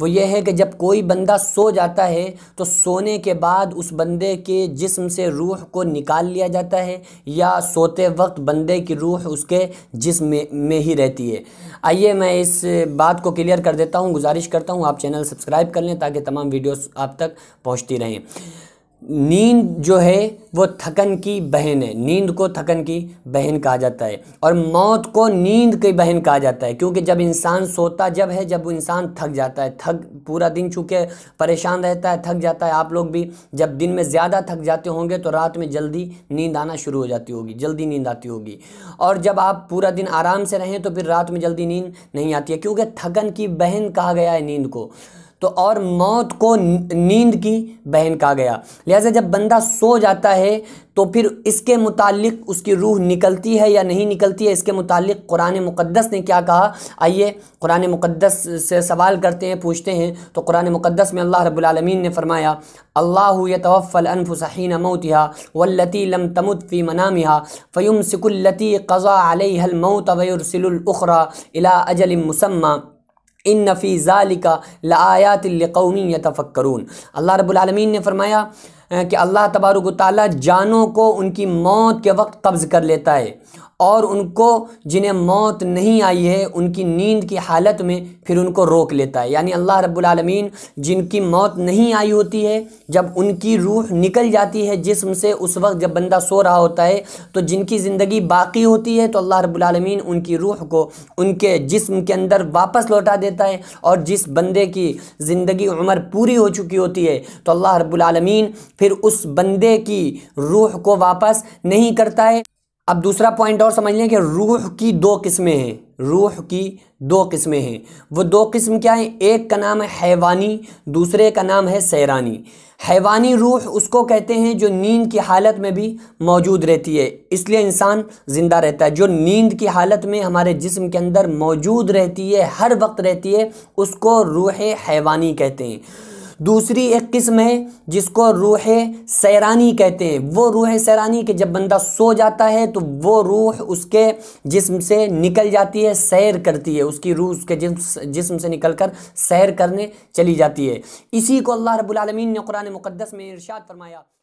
وہ یہ ہے کہ جب کوئی بندہ سو جاتا ہے تو سونے کے بعد اس بندے کے جسم سے روح کو نکال لیا جاتا ہے یا سوتے وقت بندے کی روح اس کے جسم میں ہی رہتی ہے آئیے میں اس بات کو کلیئر کر دیتا ہوں گزارش کرتا ہوں آپ چینل سبسکرائب کر لیں تاکہ تمام ویڈیوز آپ تک پہنچتی رہیں نیند جو ہے وہ تھکن کی بہن ہے نیند کو تھکن کی بہن کہا جاتا ہے اور موت کو نیند کی بہن کہا جاتا ہے کیونکہ جب انسان سوتا جب ہے جب انسان تھک جاتا ہے تھک پورا دن چونکہ پریشان رہتا ہے تھک جاتا ہے آپ لوگ بھی جب دن میں زیادہ تھک جاتے ہوں گے تو رات میں جلدی نیند آنا شروع ہو جاتی ہوگی جلدی نیند آتی ہوگی اور جب آپ پورا دن آرام سے رہیں تو پھر رات میں جلدی نیند نہیں آتی ہے کیونکہ تھکن کی بہن کہا گیا ہے نیند کو تو اور موت کو نیند کی بہن کہا گیا لہٰذا جب بندہ سو جاتا ہے تو پھر اس کے متعلق اس کی روح نکلتی ہے یا نہیں نکلتی ہے اس کے متعلق قرآن مقدس نے کیا کہا آئیے قرآن مقدس سے سوال کرتے ہیں پوچھتے ہیں تو قرآن مقدس میں اللہ رب العالمین نے فرمایا اللہ یتوف الانفس حین موتها واللتی لم تمت فی منامها فیمسک اللتی قضا علیہ الموت ویرسل الاخری الی اجل الجلم ان في ذلك لايات لقوم يتفكرون اللہ رب العالمین نے فرمایا کہ اللہ تبارک و تعالیٰ جانوں کو ان کی موت کے وقت قبض کر لیتا ہے اور ان کو جنہیں موت نہیں آئی ہے ان کی نیند کی حالت میں پھر ان کو روک لیتا ہے یعنی اللہ رب العالمین جن کی موت نہیں آئی ہوتی ہے جب ان کی روح نکل جاتی ہے جسم سے اس وقت جب بندہ سو رہا ہوتا ہے تو جن کی زندگی باقی ہوتی ہے تو اللہ رب العالمین ان کی روح کو ان کے جسم کے اندر واپس لوٹا دیتا ہے اور جس بندے کی زندگی عمر پوری ہو چکی ہوتی ہے تو اللہ رب العالمین پھر اس بندے کی روح کو واپس نہیں کرتا ہے اب دوسرا پوائنٹ اور سمجھ لیں کہ روح کی دو قسمیں ہیں روح کی دو قسمیں ہیں وہ دو قسم کیا ہیں ایک کا نام ہے حیوانی دوسرے کا نام ہے سیرانی حیوانی روح اس کو کہتے ہیں جو نیند کی حالت میں بھی موجود رہتی ہے اس لیے انسان زندہ رہتا ہے جو نیند کی حالت میں ہمارے جسم کے اندر موجود رہتی ہے ہر وقت رہتی ہے اس کو روح حیوانی کہتے ہیں دوسری ایک قسم ہے جس کو روح سیرانی کہتے ہیں وہ روح سیرانی کہ جب بندہ سو جاتا ہے تو وہ روح اس کے جسم سے نکل جاتی ہے سیر کرتی ہے اس کی روح اس کے جسم جسم سے نکل کر سیر کرنے چلی جاتی ہے اسی کو اللہ رب العالمین نے قرآن مقدس میں ارشاد فرمایا